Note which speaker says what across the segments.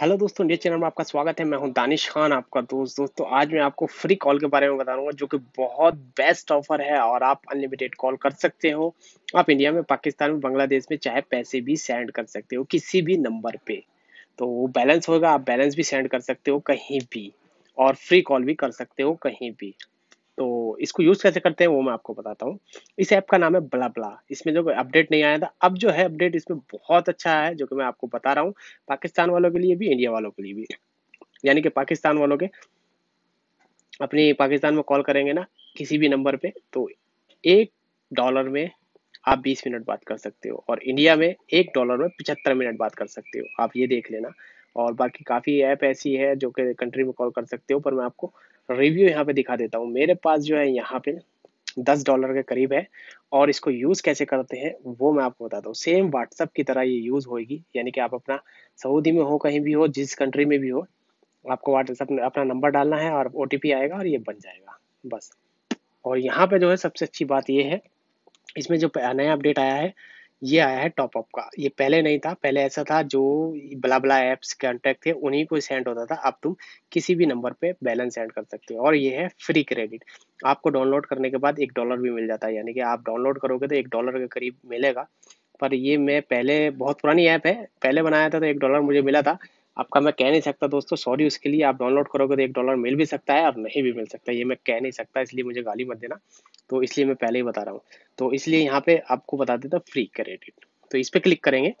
Speaker 1: hello दोस्तों India channel में आपका स्वागत है मैं हूं दानिश खान आपका दोस्त दोस्तों आज मैं आपको फ्री कॉल के बारे में बताऊंगा जो कि बहुत बेस्ट ऑफर है और आप अनलिमिटेड कॉल कर सकते हो आप इंडिया में पाकिस्तान में बांग्लादेश में चाहे पैसे भी सेंड कर सकते हो किसी भी नंबर पे तो वो बैलेंस होगा आप बैलेंस भी सेंड कर सकते हो कहीं भी और फ्री कॉल भी कर सकते हो कहीं भी तो इसको यूज़ कैसे करते हैं वो मैं आपको बताता हूँ इस ऐप का नाम है बला बला इसमें जो अपडेट नहीं आया था अब जो है अपडेट इसमें बहुत अच्छा है जो कि मैं आपको बता रहा हूँ पाकिस्तान वालों के लिए भी इंडिया वालों के लिए भी यानी कि पाकिस्तान वालों के अपने पाकिस्तान में कॉल करेंगे ना किसी भी नंबर पे तो एक डॉलर में आप 20 मिनट बात कर सकते हो और इंडिया में एक डॉलर में 75 मिनट बात कर सकते हो आप ये देख लेना और बाकी काफ़ी ऐप ऐसी है जो कि कंट्री में कॉल कर सकते हो पर मैं आपको रिव्यू यहाँ पे दिखा देता हूँ मेरे पास जो है यहाँ पे दस डॉलर के करीब है और इसको यूज़ कैसे करते हैं वो मैं आपको बताता हूँ सेम व्हाट्सअप की तरह ये यूज़ होगी यानी कि आप अपना सऊदी में हो कहीं भी हो जिस कंट्री में भी हो आपको व्हाट्सअप में अपना नंबर डालना है और ओ आएगा और ये बन जाएगा बस और यहाँ पे जो है सबसे अच्छी बात ये है इसमें जो नया अपडेट आया है ये आया है टॉप अप का ये पहले नहीं था पहले ऐसा था जो बला बला एप्स कॉन्टैक्ट थे उन्हीं को सेंड होता था अब तुम किसी भी नंबर पे बैलेंस सेंड कर सकते हो और ये है फ्री क्रेडिट आपको डाउनलोड करने के बाद एक डॉलर भी मिल जाता है यानी कि आप डाउनलोड करोगे तो एक डॉलर के करीब मिलेगा पर ये मैं पहले बहुत पुरानी ऐप है पहले बनाया था तो एक डॉलर मुझे मिला था आपका मैं कह नहीं सकता दोस्तों सॉरी उसके लिए आप डाउनलोड करोगे तो एक डॉलर मिल भी सकता है और नहीं भी मिल सकता ये मैं कह नहीं सकता इसलिए मुझे गाली मत देना तो इसलिए मैं पहले ही बता रहा हूँ तो इसलिए यहाँ पे आपको बता देता फ्री क्रेडिट तो इस पर क्लिक करेंगे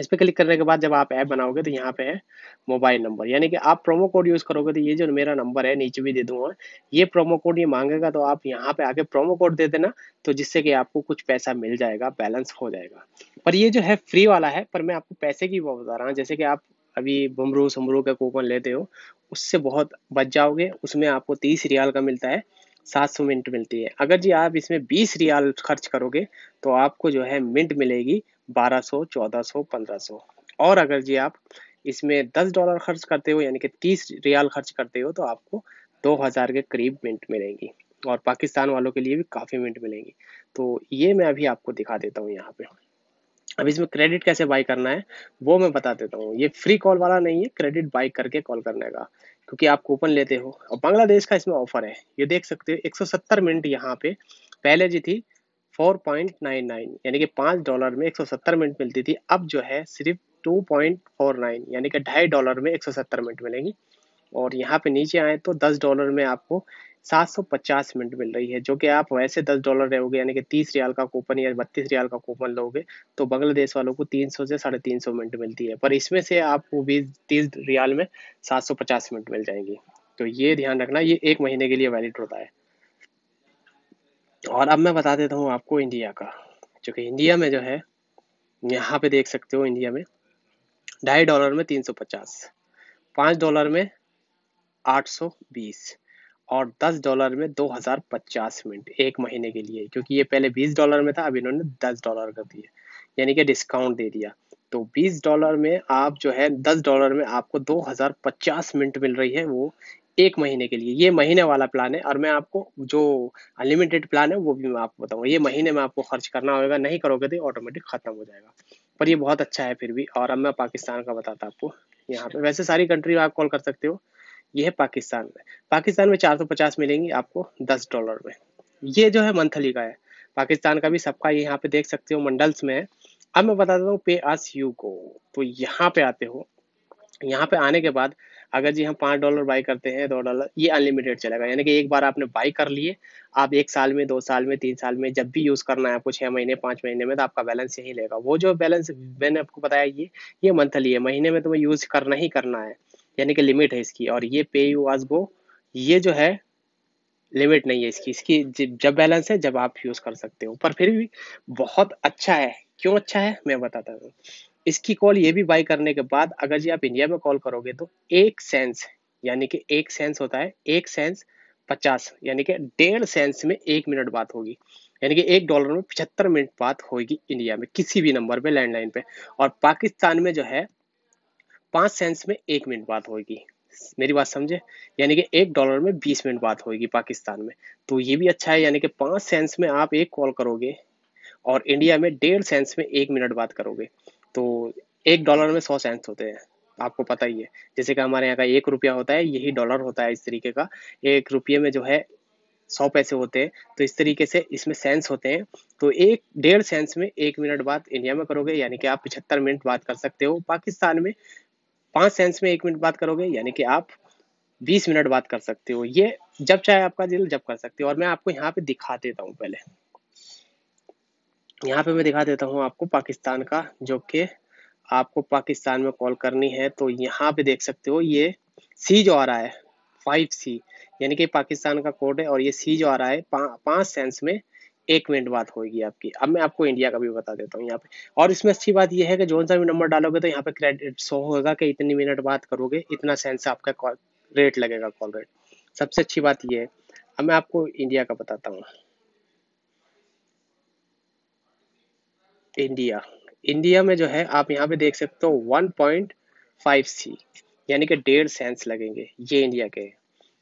Speaker 1: इस पर क्लिक करने के बाद जब आप ऐप बनाओगे तो यहाँ पे है मोबाइल नंबर यानी कि आप प्रोमो कोड यूज़ करोगे तो ये जो मेरा नंबर है नीचे भी दे दूंगा ये प्रोमो कोड ये मांगेगा तो आप यहाँ पे आके प्रोमो कोड दे देना तो जिससे कि आपको कुछ पैसा मिल जाएगा बैलेंस हो जाएगा पर ये जो है फ्री वाला है पर मैं आपको पैसे की बता रहा हूँ जैसे कि आप अभी बमरू समरू का कूपन लेते हो उससे बहुत बच जाओगे उसमें आपको तीस रियाल का मिलता है सात सौ मिनट मिलती है अगर जी आप इसमें बीस रियाल खर्च करोगे तो आपको जो है मिनट मिलेगी बारह सौ चौदह सौ पंद्रह सौ और अगर जी आप इसमें दस डॉलर खर्च करते हो यानी कि तीस रियाल खर्च करते हो तो आपको दो हज़ार के करीब मिनट मिलेगी और पाकिस्तान वालों के लिए भी काफ़ी मिनट मिलेंगी तो ये मैं अभी आपको दिखा देता हूँ यहाँ पे अब इसमें क्रेडिट कैसे बाई करना है वो मैं बता देता हूँ ये फ्री कॉल वाला नहीं है क्रेडिट बाई करके कॉल करने का क्योंकि आप कूपन लेते हो और बांग्लादेश का इसमें ऑफर है ये देख सकते हो 170 मिनट यहाँ पे पहले जी थी 4.99 यानी कि पाँच डॉलर में 170 मिनट मिलती थी अब जो है सिर्फ 2.49 यानी कि ढाई डॉलर में 170 मिनट मिलेंगी और यहाँ पे नीचे आए तो 10 डॉलर में आपको 750 मिनट मिल रही है जो कि आप वैसे 10 डॉलर रहोगे यानी कि 30 रियाल का कूपन या 32 रियाल का कूपन लोगे तो बांग्लादेश वालों को 300 से साढ़े तीन मिनट मिलती है पर इसमें से आपको बीस तीस रियाल में 750 मिनट मिल जाएंगी तो ये ध्यान रखना ये एक महीने के लिए वैलिड होता है और अब मैं बता देता हूँ आपको इंडिया का चूँकि इंडिया में जो है यहाँ पे देख सकते हो इंडिया में ढाई डॉलर में तीन सौ पचास डॉलर में 820 और 10 डॉलर में 2050 मिनट एक महीने के लिए क्योंकि ये पहले 20 डॉलर में था अब इन्होंने 10 डॉलर कर दिया यानी कि डिस्काउंट दे दिया तो 20 डॉलर में आप जो है 10 डॉलर में आपको 2050 मिनट मिल रही है वो एक महीने के लिए ये महीने वाला प्लान है और मैं आपको जो अनलिमिटेड प्लान है वो भी मैं आपको बताऊंगा ये महीने में आपको खर्च करना होगा नहीं करोगे तो ऑटोमेटिक ख़त्म हो जाएगा पर ये बहुत अच्छा है फिर भी और अब मैं पाकिस्तान का बताता आपको यहाँ पे वैसे सारी कंट्री आप कॉल कर सकते हो ये है पाकिस्तान में पाकिस्तान में 450 मिलेंगी आपको 10 डॉलर में ये जो है मंथली का है पाकिस्तान का भी सबका ये यहाँ पे देख सकते हो मंडल्स में अब मैं बता देता हूँ पे आस यू को तो यहाँ पे आते हो यहाँ पे आने के बाद अगर जी हम पाँच डॉलर बाई करते हैं दो डॉलर ये अनलिमिटेड चलेगा यानी कि एक बार आपने बाई कर लिए आप एक साल में दो साल में तीन साल में जब भी यूज़ करना है आपको छः महीने पाँच महीने में तो आपका बैलेंस यही लेगा वो जो बैलेंस मैंने आपको बताया ये ये मंथली है महीने में तुम्हें यूज़ करना ही करना है यानी कि लिमिट है इसकी और ये पे यू आज गो ये जो है लिमिट नहीं है इसकी इसकी जब बैलेंस है जब आप यूज़ कर सकते हो पर फिर भी बहुत अच्छा है क्यों अच्छा है मैं बताता हूँ इसकी कॉल ये भी बाई करने के बाद अगर जी आप इंडिया में कॉल करोगे तो एक सेंस यानी कि एक सेंस होता है एक सेंस पचास यानी कि डेढ़ सेंस में एक मिनट बात होगी यानी कि एक डॉलर में पचहत्तर मिनट बात होगी इंडिया में किसी भी नंबर पे लैंडलाइन पे और पाकिस्तान में जो है पांच सेंट्स में एक मिनट बात होगी मेरी बात समझे यानी कि एक डॉलर में बीस मिनट बात होगी पाकिस्तान में तो ये भी अच्छा है यानी कि पांच सेंट्स में आप एक कॉल करोगे और इंडिया में डेढ़ सेंट्स में एक मिनट बात करोगे तो एक डॉलर में सौ सेंट्स होते हैं आपको पता ही है जैसे कि हमारे यहाँ का एक रुपया होता है यही डॉलर होता है इस तरीके का एक रुपये में जो है सौ पैसे होते हैं तो इस तरीके से इसमें सेंस होते हैं तो एक डेढ़ सेंस में एक मिनट बात इंडिया में करोगे यानी कि आप पिछहत्तर मिनट बात कर सकते हो पाकिस्तान में पांच सेंस में एक मिनट बात करोगे यानी कि आप बीस मिनट बात कर सकते हो ये जब चाहे आपका दिल जब कर सकते हो और मैं आपको यहाँ पे दिखा देता हूँ पहले यहाँ पे मैं दिखा देता हूँ आपको पाकिस्तान का जो कि आपको पाकिस्तान में कॉल करनी है तो यहाँ पे देख सकते हो ये सी जो आ रहा है फाइव सी यानी कि पाकिस्तान का कोड है और ये सी जो आ रहा है पा, पांच सेंस में एक मिनट बात होगी आपकी अब मैं आपको इंडिया का भी बता देता हूँ यहाँ पे और इसमें अच्छी बात यह है कि जो सा भी नंबर डालोगे तो यहाँ पे क्रेडिट शो होगा कि इतनी मिनट बात करोगे इतना सेंस आपका कॉल रेट लगेगा कॉल रेट सबसे अच्छी बात यह है अब मैं आपको इंडिया का बताता हूँ इंडिया इंडिया में जो है आप यहाँ पे देख सकते हो 1.5 सी यानी कि डेढ़ सेंस लगेंगे ये इंडिया के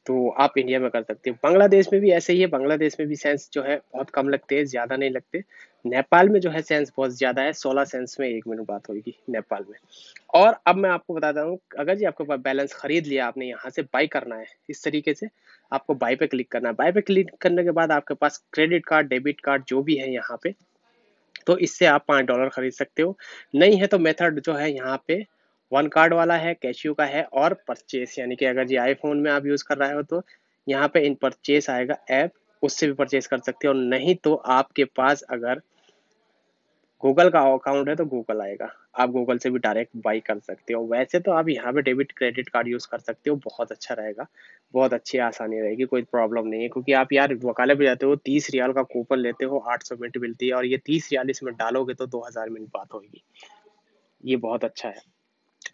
Speaker 1: तो आप इंडिया में कर सकते हो बांग्लादेश में भी ऐसे ही है बांग्लादेश में भी सेंस जो है बहुत कम लगते हैं ज़्यादा नहीं लगते नेपाल में जो है सेंस बहुत ज़्यादा है सोलह सेंस में एक मिनट बात होगी नेपाल में और अब मैं आपको बताता हूँ अगर जी आपके पास बैलेंस खरीद लिया आपने यहाँ से बाई करना है इस तरीके से आपको बाई पे क्लिक करना है बाई पे क्लिक करने के बाद आपके पास क्रेडिट कार्ड डेबिट कार्ड जो भी है यहाँ पे तो इससे आप पाँच डॉलर खरीद सकते हो नहीं है तो मेथड जो है यहाँ पे वन कार्ड वाला है कैशियो का है और परचेस यानी कि अगर जी आईफोन में आप यूज़ कर रहे हो तो यहाँ पे इन परचेस आएगा ऐप उससे भी परचेस कर सकते हो और नहीं तो आपके पास अगर गूगल का अकाउंट है तो गूगल आएगा आप गूगल से भी डायरेक्ट बाई कर सकते हो वैसे तो आप यहाँ पे डेबिट क्रेडिट कार्ड यूज़ कर सकते हो बहुत अच्छा रहेगा बहुत अच्छी आसानी रहेगी कोई प्रॉब्लम नहीं है क्योंकि आप यार वकाले पे जाते हो तीस रियाल का कूपन लेते हो आठ सौ मिनट मिलती है और ये तीस रियाल इसमें डालोगे तो दो हज़ार मिनट बात होगी ये बहुत अच्छा है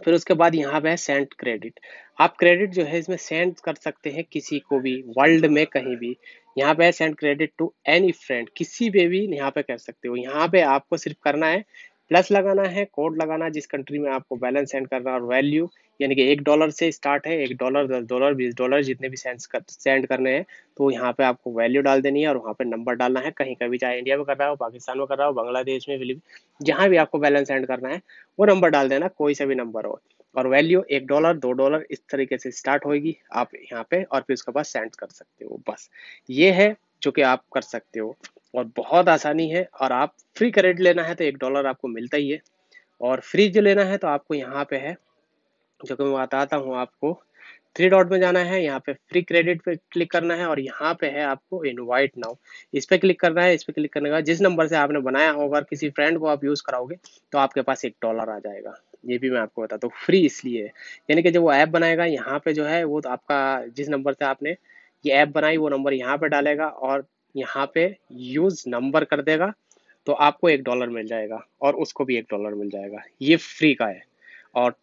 Speaker 1: फिर उसके बाद यहाँ पे है सेंट क्रेडिट आप क्रेडिट जो है इसमें सेंड कर सकते हैं किसी को भी वर्ल्ड में कहीं भी यहाँ पे है send credit to any friend किसी पे भी यहाँ पे कर सकते हो यहाँ पे आपको सिर्फ करना है प्लस लगाना है कोड लगाना जिस कंट्री में आपको बैलेंस सेंड करना और वैल्यू यानी कि एक डॉलर से स्टार्ट है एक डॉलर दस डॉलर बीस डॉलर जितने भी सेंड कर, सेंड करने हैं तो यहाँ पे आपको वैल्यू डाल देनी है और वहाँ पे नंबर डालना है कहीं कभी चाहे इंडिया में कर रहा हो पाकिस्तान में कर रहा हो बांग्लादेश में फिलिप जहाँ भी आपको बैलेंस सेंड करना है वो नंबर डाल देना कोई सा भी नंबर हो और वैल्यू एक डॉलर दो डॉलर इस तरीके से स्टार्ट होगी आप यहाँ पे और फिर उसके बाद सेंड कर सकते हो बस ये है जो कि आप कर सकते हो और बहुत आसानी है और आप फ्री क्रेडिट लेना है तो एक डॉलर आपको मिलता ही है और फ्री जो लेना है तो आपको यहाँ पे है जो कि मैं बताता हूँ आपको थ्री डॉट में जाना है यहाँ पे फ्री क्रेडिट पे क्लिक करना है और यहाँ पे है आपको इनवाइट नाउ इस पे क्लिक करना है इस पे क्लिक करने का जिस नंबर से आपने बनाया होगा अगर किसी फ्रेंड को आप यूज़ कराओगे तो आपके पास एक डॉलर आ जाएगा ये भी मैं आपको बताता हूँ फ्री इसलिए यानी कि जब वो ऐप बनाएगा यहाँ पे जो है वो तो आपका जिस नंबर से आपने ये ऐप बनाई वो नंबर यहाँ पे डालेगा और यहाँ पे यूज नंबर कर देगा तो आपको एक डॉलर मिल जाएगा और उसको भी एक डॉलर मिल जाएगा ये फ्री का है और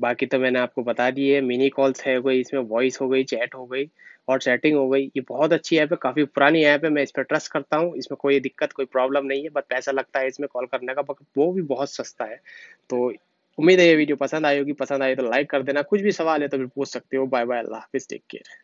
Speaker 1: बाकी तो मैंने आपको बता दी है मिनी कॉल्स है गई इसमें वॉइस हो गई चैट हो गई और चैटिंग हो गई ये बहुत अच्छी ऐप है काफ़ी पुरानी ऐप है मैं इस पर ट्रस्ट करता हूँ इसमें कोई दिक्कत कोई प्रॉब्लम नहीं है बट पैसा लगता है इसमें कॉल करने का बट वो भी बहुत सस्ता है तो उम्मीद है ये वीडियो पसंद आई होगी पसंद आई तो लाइक कर देना कुछ भी सवाल है तो फिर पूछ सकते हो बाय बाय अल्लाह हाफिज़ टेक केयर